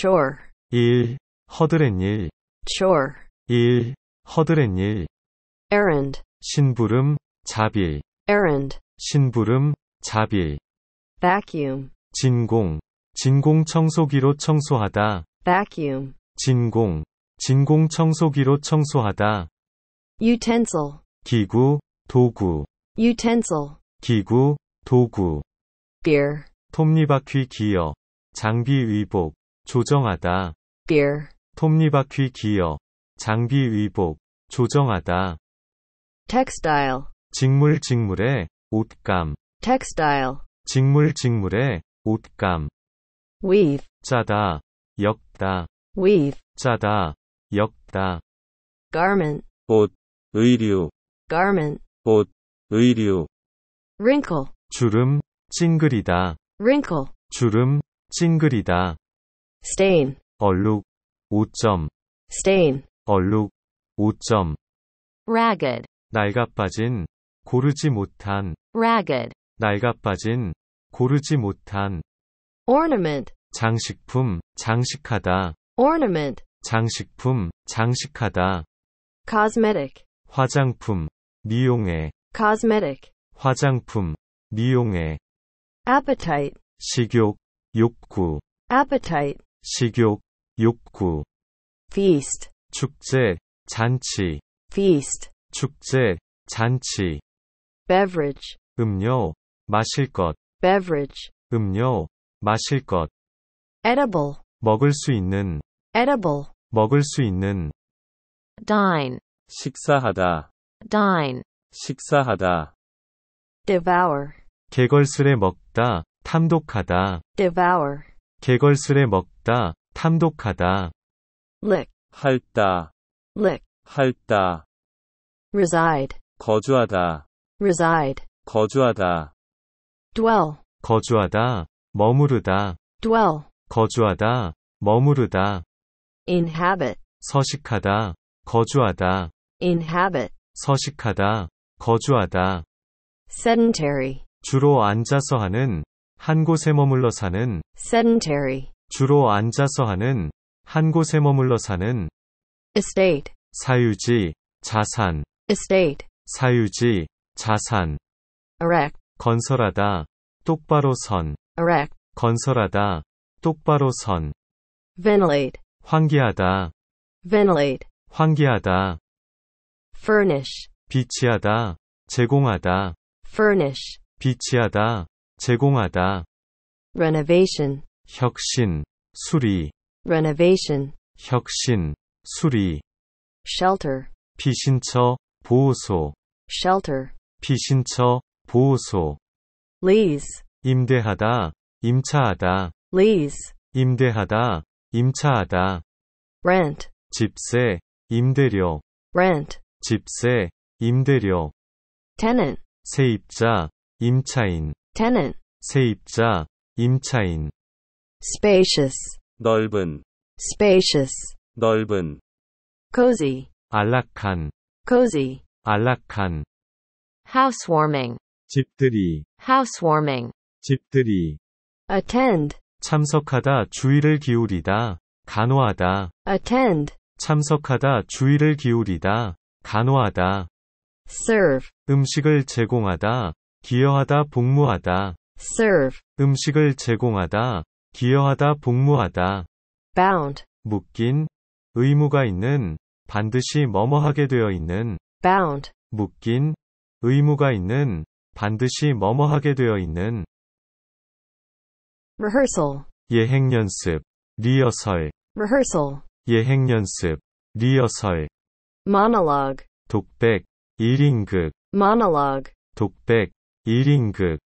chore 일 허드렛 일 chore 일 허드렛 일 errand 신부름 자빌 errand 신부름 자빌 vacuum 진공 진공 청소기로 청소하다 vacuum 진공 진공 청소기로 청소하다 utensil 기구 도구 utensil 기구 도구 gear 톱니바퀴 기어 장비 위복 조정하다. beer. 톱니바퀴 기어. 장비 위복 조정하다. textile. 직물 직물의 옷감. textile. 직물 직물의 옷감. weave. 짜다. 엮다. weave. 짜다. 엮다. garment. 옷. 의류. garment. 옷. 의류. wrinkle. 주름. 찡그리다. wrinkle. 주름. 찡그리다. stain 얼룩 5점 stain 얼룩 5점 ragged 낡아빠진 고르지 못한 ragged 낡아빠진 고르지 못한 ornament 장식품 장식하다 ornament 장식품 장식하다 cosmetic 화장품 미용해 cosmetic 화장품 미용해 appetite 식욕 욕구 appetite 식욕, 욕구. feast, 축제, 잔치. feast, 축제, 잔치. beverage, 음료, 마실 것. beverage, 음료, 마실 것. edible, 먹을 수 있는. edible, 먹을 수 있는. dine, 식사하다. dine, 식사하다. devour, 개걸스레 먹다, 탐독하다. devour, 개걸스레 먹 닦다, 탐독하다. lick, 핥다, lick, 핥다. reside, 거주하다, reside, 거주하다. dwell, 거주하다, 머무르다, dwell, 거주하다, 머무르다. inhabit, 서식하다, 거주하다, inhabit, 서식하다, 거주하다. sedentary, 주로 앉아서 하는, 한 곳에 머물러 사는, sedentary, 주로 앉아서 하는, 한 곳에 머물러 사는, estate, 사유지, 자산, estate, 사유지, 자산, erect, 건설하다, 똑바로 선, erect, 건설하다, 똑바로 선, ventilate, 환기하다, ventilate, 환기하다, furnish, 비치하다, 제공하다, furnish, 비치하다, 제공하다, renovation, 혁신, 수리 renovation 혁신, 수리 shelter 피신처, 보호소 shelter 피신처, 보호소 lease 임대하다, 임차하다 lease 임대하다, 임차하다 rent 집세, 임대료 rent 집세, 임대료 tenant 세입자, 임차인 tenant 세입자, 임차인 spacious, 넓은, spacious, 넓은, cozy, 안락한, cozy, 안락한, housewarming, 집들이, housewarming, 집들이, attend, 참석하다 주의를 기울이다, 간호하다, attend, 참석하다 주의를 기울이다, 간호하다, serve, 음식을 제공하다, 기여하다 복무하다, serve, 음식을 제공하다, 기여하다 복무하다 bound 묶인 의무가 있는 반드시 뭐뭐하게 되어 있는 bound 묶인 의무가 있는 반드시 뭐뭐하게 되어 있는 rehearsal 예행 연습 리허설 rehearsal 예행 연습 리허설 monologue 독백 1인극 monologue 독백 1인극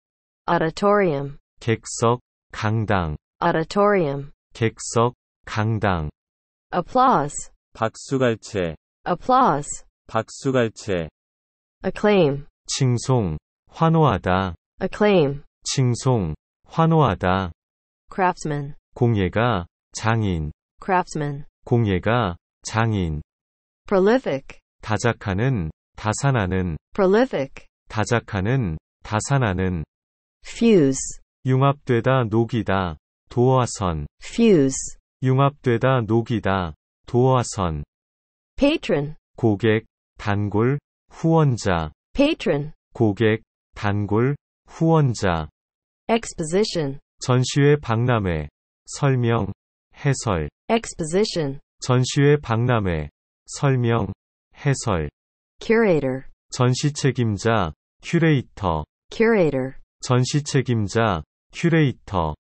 auditorium 객석 강당 auditorium 객석 강당 applause 박수갈채 applause 박수갈채 acclaim 칭송 환호하다 acclaim 칭송 환호하다 craftsman 공예가 장인 craftsman 공예가 장인 prolific 다작하는 다산하는 prolific 다작하는 다산하는 fuse 융합되다 녹이다 도화선 fuse 융합되다 녹이다 도화선 patron 고객 단골 후원자 patron 고객 단골 후원자 exposition 전시회 박람회 설명 해설 exposition 전시회 박람회 설명 해설 curator 전시 책임자 큐레이터 curator 전시 책임자 큐레이터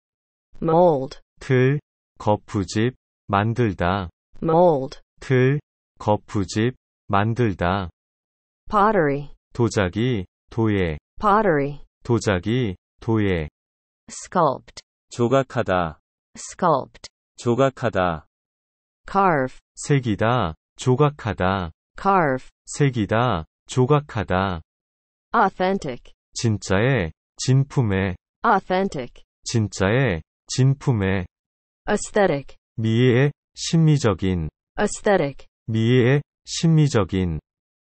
mold 틀 거푸집 만들다 mold 틀 거푸집 만들다 pottery 도자기 도예 pottery 도자기 도예 sculpt 조각하다 sculpt 조각하다 carve 색이다 조각하다 carve 색이다 조각하다 authentic 진짜의 진품의 authentic 진짜의 진품의 aesthetic 미의 심미적인 aesthetic 미의 심미적인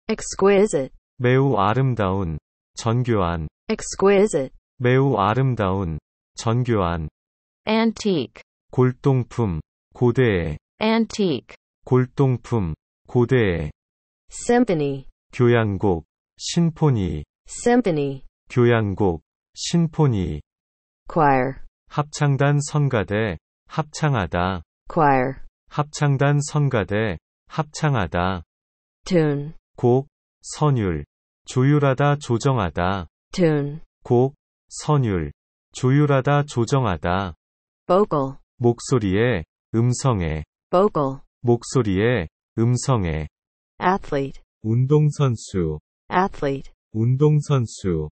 exquisite 매우 아름다운 정교한 exquisite 매우 아름다운 정교한 antique 골동품 고대의 antique 골동품 고대의 symphony 교향곡 심포니 symphony 교향곡 심포니 choir 합창단 선가대 합창하다 choir 합창단 선가대 합창하다 tune 곡 선율 조율하다 조정하다 tune 곡 선율 조율하다 조정하다 vocal 목소리의 음성의 vocal 목소리의 음성의 athlete 운동선수 athlete 운동선수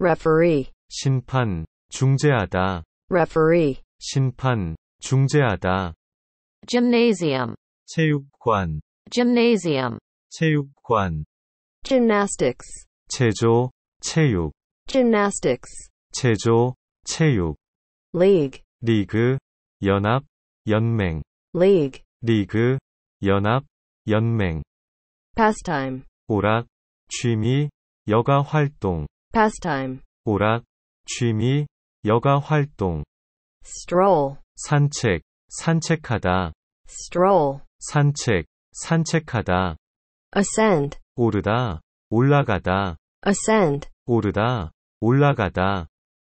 referee 심판 중재하다 referee 심판 중재하다 gymnasium 체육관 gymnasium 체육관 gymnastics 체조 체육 gymnastics 체조 체육 league 리그 연합 연맹 league 리그 연합 연맹 pastime 오락 취미 여가 활동 pastime 오락 취미 여가 활동 stroll 산책 산책하다 stroll 산책 산책하다 ascend 오르다 올라가다 ascend 오르다 올라가다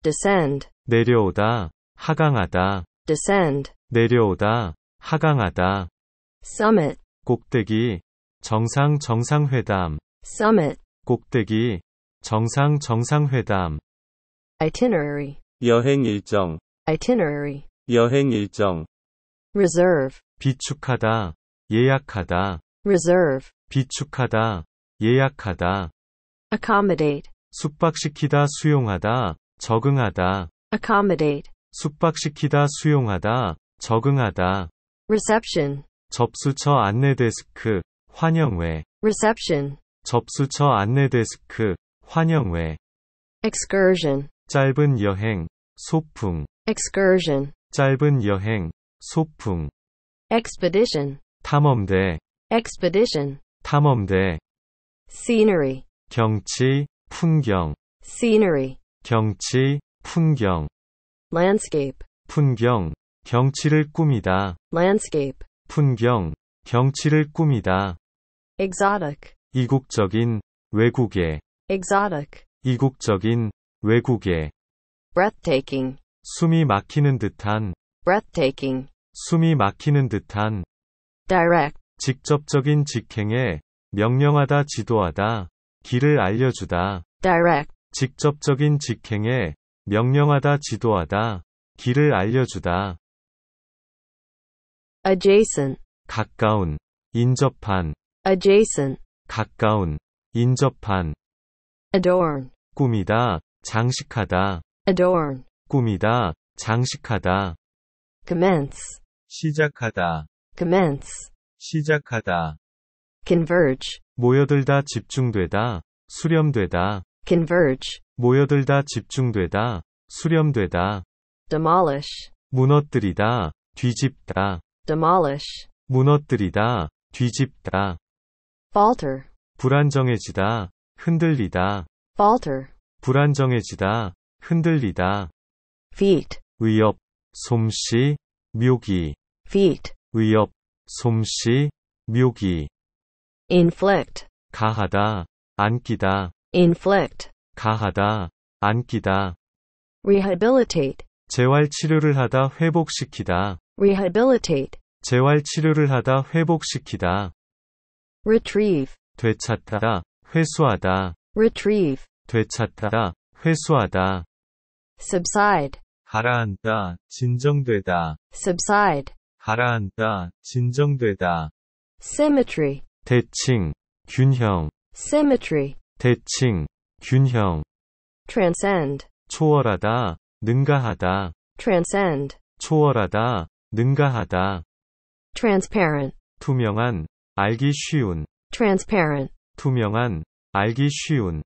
descend 내려오다 하강하다 descend 내려오다 하강하다 summit 꼭대기 정상 정상회담 summit 꼭대기 정상 정상회담 itinerary 여행 일정 itinerary 여행 일정 reserve 비축하다 예약하다 reserve 비축하다 예약하다 accommodate 숙박시키다 수용하다 적응하다 accommodate 숙박시키다 수용하다 적응하다 reception 접수처 안내 데스크 환영회 reception 접수처 안내 데스크 환영회 excursion 짧은 여행, 소풍. excursion. 짧은 여행, 소풍. expedition. 탐험대. expedition. 탐험대. scenery. 경치, 풍경. scenery. 경치, 풍경. landscape. 풍경, 경치를 꾸미다. landscape. 풍경, 경치를 꾸미다. exotic. 이국적인, 외국의. exotic. 이국적인, 외국에 breathtaking 숨이 막히는 듯한 breathtaking 숨이 막히는 듯한 direct 직접적인 직행에 명령하다 지도하다 길을 알려주다 direct 직접적인 직행에 명령하다 지도하다 길을 알려주다 adjacent 가까운 인접한 adjacent 가까운 인접한 adorn 꾸미다 장식하다. adorn. 꾸미다, 장식하다. commence. 시작하다. commence. 시작하다. converge. 모여들다, 집중되다, 수렴되다. converge. 모여들다, 집중되다, 수렴되다. demolish. 무너뜨리다, 뒤집다. demolish. 무너뜨리다, 뒤집다. falter. 불안정해지다, 흔들리다. falter. 불안정해지다, 흔들리다. feet, 위협, 솜씨, 묘기. feet, 위협, 솜씨, 묘기. inflict, 가하다, 안기다, inflict, 가하다, 안기다. rehabilitate, 재활 치료를 하다 회복시키다. rehabilitate, 재활 치료를 하다 회복시키다. retrieve, 되찾다, 회수하다. retrieve, 되찾다, 회수하다. subside. 가라앉다, 진정되다. subside. 가라앉다, 진정되다. symmetry. 대칭, 균형. symmetry. 대칭, 균형. transcend. 초월하다, 능가하다. transcend. 초월하다, 능가하다. transparent. 투명한, 알기 쉬운. transparent. 투명한, 알기 쉬운.